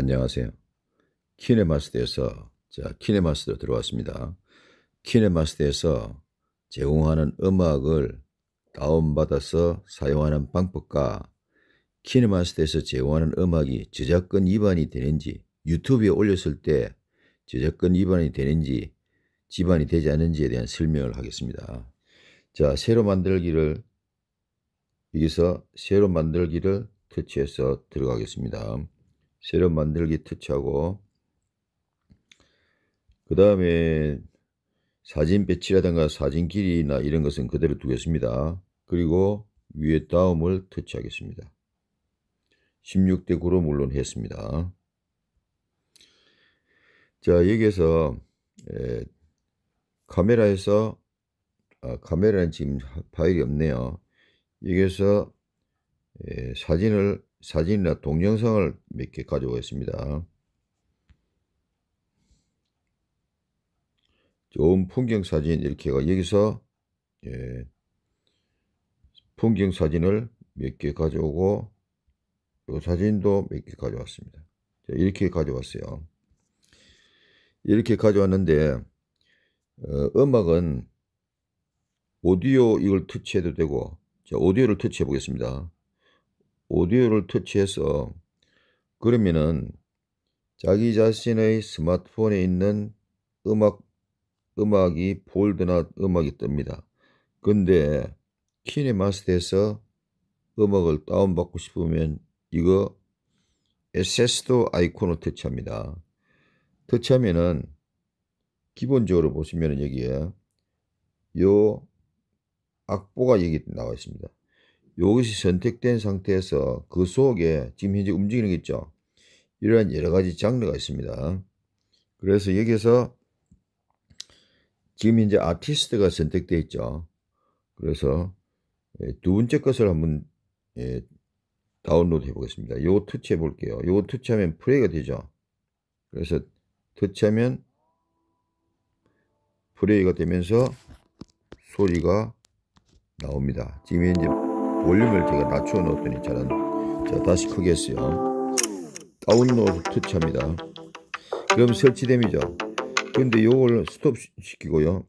안녕하세요. 키네마스터에서 자 키네마스터 들어왔습니다. 키네마스터에서 제공하는 음악을 다운받아서 사용하는 방법과 키네마스터에서 제공하는 음악이 저작권 위반이 되는지 유튜브에 올렸을 때 저작권 위반이 되는지 집안이 되지 않는지에 대한 설명을 하겠습니다. 자 새로 만들기를 여기서 새로 만들기를 터치해서 들어가겠습니다. 실험 만들기 터치하고 그 다음에 사진 배치라든가 사진 길이나 이런 것은 그대로 두겠습니다. 그리고 위에 다음을 터치하겠습니다. 16대 9로 물론 했습니다. 자 여기에서 에, 카메라에서 아, 카메라는 지금 파일이 없네요. 여기에서 에, 사진을 사진이나 동영상을 몇 개 가져오겠습니다. 좋은 풍경 사진 이렇게 가 여기서 예, 풍경 사진을 몇 개 가져오고 이 사진도 몇 개 가져왔습니다. 자, 이렇게 가져왔어요. 이렇게 가져왔는데 어, 음악은 오디오 이걸 터치해도 되고 자, 오디오를 터치해 보겠습니다. 오디오를 터치해서 그러면은 자기 자신의 스마트폰에 있는 음악 음악이 볼드나 음악이 뜹니다. 근데 키네마스터에서 음악을 다운받고 싶으면 이거 s s 스도 아이콘을 터치합니다. 터치하면은 기본적으로 보시면은 여기에 요 악보가 여기 나와 있습니다. 이것이 선택된 상태에서 그 속에 지금 현재 움직이는 게 있죠. 이러한 여러 가지 장르가 있습니다. 그래서 여기서 지금 현재 아티스트가 선택되어 있죠. 그래서 예, 두 번째 것을 한번 예, 다운로드 해보겠습니다. 요 터치해 볼게요. 요 터치하면 플레이가 되죠. 그래서 터치하면 플레이가 되면서 소리가 나옵니다. 지금 현재 볼륨을 제가 낮춰 놓더니 저는 자 다시 크게 했어요 다운로드 터치합니다 그럼 설치됨이죠 근데 요걸 스톱 시키고요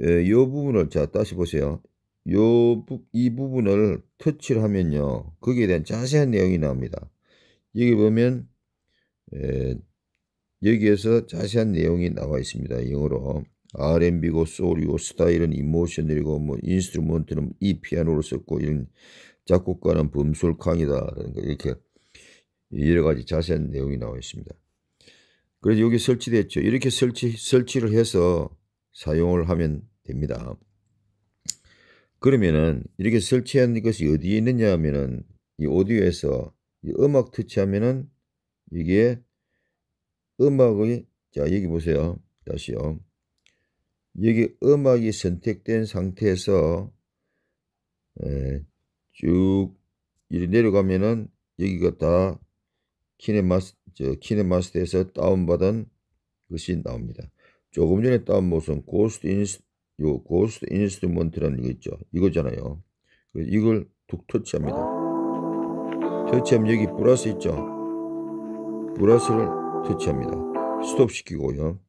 예, 요 부분을 자 다시 보세요 요, 이 부분을 터치를 하면요 거기에 대한 자세한 내용이 나옵니다 여기 보면 예, 여기에서 자세한 내용이 나와 있습니다 영어로 R&B고 소울이고 스타일은 이모션들이고뭐 인스트루먼트는 이 피아노를 썼고 이런 작곡가는 범솔캉이다라든가 그러니까 이렇게 여러 가지 자세한 내용이 나와 있습니다. 그래서 여기 설치됐죠. 이렇게 설치 설치를 해서 사용을 하면 됩니다. 그러면은 이렇게 설치한 것이 어디에 있느냐 하면은 이 오디오에서 이 음악 터치하면은 이게 음악의 자 여기 보세요 다시요 여기 음악이 선택된 상태에서 쭉 이리 내려가면은 여기가 다 키네마스 저 키네마스터에서 다운받은 것이 나옵니다. 조금 전에 다운 모습은 고스트 인스 요 고스트 인스트먼트라는 게 있죠. 이거잖아요. 이걸 툭 터치합니다. 터치하면 여기 브라스 있죠. 브라스를 터치합니다. 스톱 시키고요.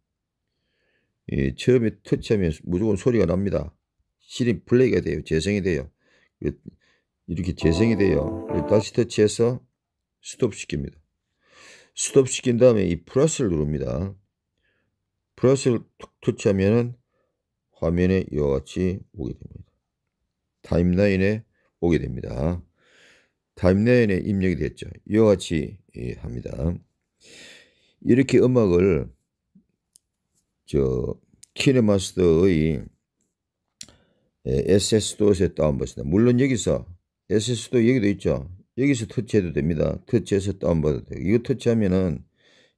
예, 처음에 터치하면 무조건 소리가 납니다. 실이 플레이가 돼요. 재생이 돼요. 그, 이렇게 재생이 돼요. 다시 터치해서 스톱 시킵니다. 스톱 시킨 다음에 이 플러스를 누릅니다. 플러스를 터치하면은 화면에 이와 같이 오게 됩니다. 타임라인에 오게 됩니다. 타임라인에 입력이 됐죠. 이와 같이 예, 합니다. 이렇게 음악을 저 키네마스터의 SS도에서 다운 받습니다. 물론 여기서 SS도 여기도 있죠. 여기서 터치해도 됩니다. 터치해서 다운받아도 돼요. 이거 터치하면은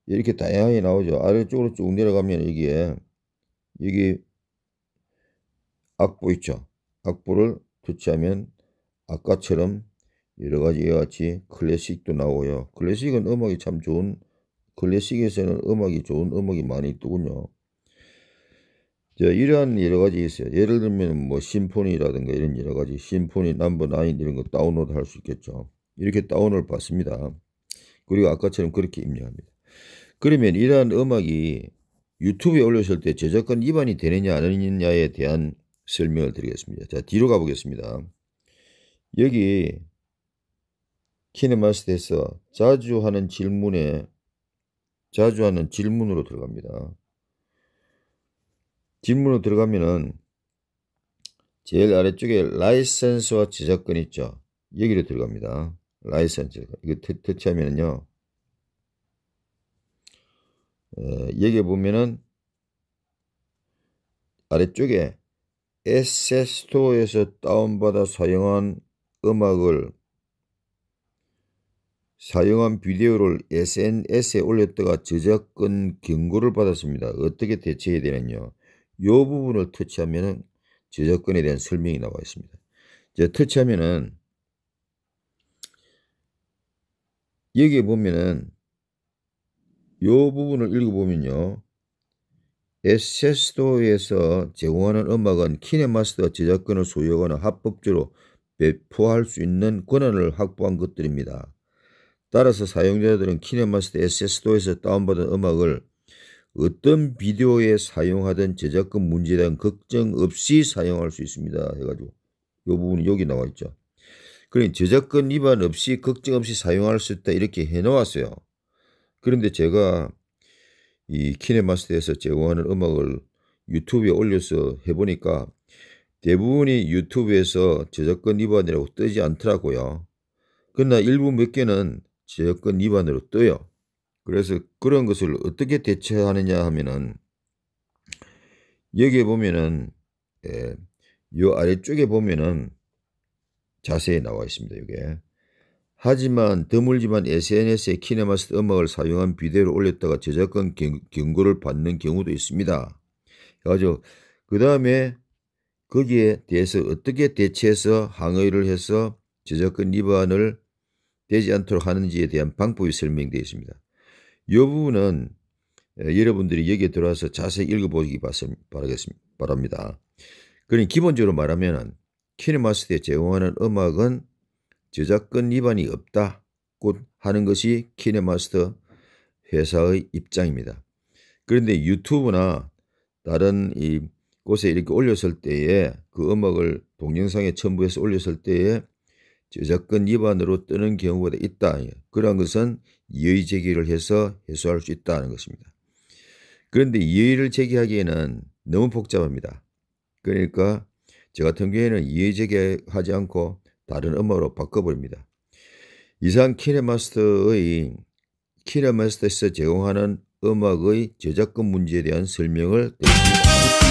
이렇게 다양하게 나오죠. 아래쪽으로 쭉 내려가면 여기에 여기 악보 있죠. 악보를 터치하면 아까처럼 여러 가지 같이 클래식도 나오고요. 클래식은 음악이 참 좋은 클래식에서는 음악이 좋은 음악이 많이 뜨군요. 이러한 여러 가지 있어요. 예를 들면 뭐 심포니라든가 이런 여러 가지 심포니 넘버 나인 이런 거 다운로드 할 수 있겠죠. 이렇게 다운을 받습니다. 그리고 아까처럼 그렇게 입력합니다. 그러면 이러한 음악이 유튜브에 올렸을 때 저작권 위반이 되느냐 안 되느냐에 대한 설명을 드리겠습니다. 자 뒤로 가보겠습니다. 여기 키네마스터에서 자주 하는 질문에 자주 하는 질문으로 들어갑니다. 뒷문으로 들어가면은 제일 아래쪽에 라이센스와 제작권 있죠. 여기로 들어갑니다. 라이센스 이거 터, 터치하면은요. 에, 여기 보면은 아래쪽에 에세스토어에서 다운받아 사용한 음악을 사용한 비디오를 SNS에 올렸다가 저작권 경고를 받았습니다. 어떻게 대처해야 되느냐. 이 부분을 터치하면은 저작권에 대한 설명이 나와 있습니다. 이제 터치하면은 여기에 보면은 이 부분을 읽어보면요. 에세스토에서 제공하는 음악은 키네마스터 제작권을 소유하거나 합법적으로 배포할 수 있는 권한을 확보한 것들입니다. 따라서 사용자들은 키네마스터 에세스토에서 다운받은 음악을 어떤 비디오에 사용하든제작권 문제에 대한 걱정 없이 사용할 수 있습니다. 해가지고 이 부분이 여기 나와 있죠. 그러니 저작권 위반 없이 걱정 없이 사용할 수 있다 이렇게 해놓았어요. 그런데 제가 이 키네마스터에서 제공하는 음악을 유튜브에 올려서 해보니까 대부분이 유튜브에서 제작권 위반이라고 뜨지 않더라고요. 그러나 일부 몇 개는 제작권 위반으로 떠요. 그래서 그런 것을 어떻게 대처하느냐 하면은 여기에 보면은 예, 요 아래쪽에 보면은 자세히 나와 있습니다. 이게 하지만 드물지만 SNS에 키네마스 음악을 사용한 비디오를 올렸다가 저작권 경고를 받는 경우도 있습니다. 그래가지고 그 다음에 거기에 대해서 어떻게 대처해서 항의를 해서 저작권 위반을 되지 않도록 하는지에 대한 방법이 설명되어 있습니다. 이 부분은 예, 여러분들이 여기에 들어와서 자세히 읽어보시기 바라니다 바랍니다. 그러니 기본적으로 말하면 키네마스터에 제공하는 음악은 저작권 위반이 없다고 하는 것이 키네마스터 회사의 입장입니다. 그런데 유튜브나 다른 이 곳에 이렇게 올렸을 때에 그 음악을 동영상에 첨부해서 올렸을 때에 저작권 위반으로 뜨는 경우가 있다. 그러한 것은 이의 제기를 해서 해소할 수 있다는 것입니다. 그런데 이의를 제기하기에는 너무 복잡합니다. 그러니까 저 같은 경우에는 이의 제기하지 않고 다른 음악으로 바꿔버립니다. 이상 키네마스터의 키네마스터에서 제공하는 음악의 저작권 문제에 대한 설명을 드립니다.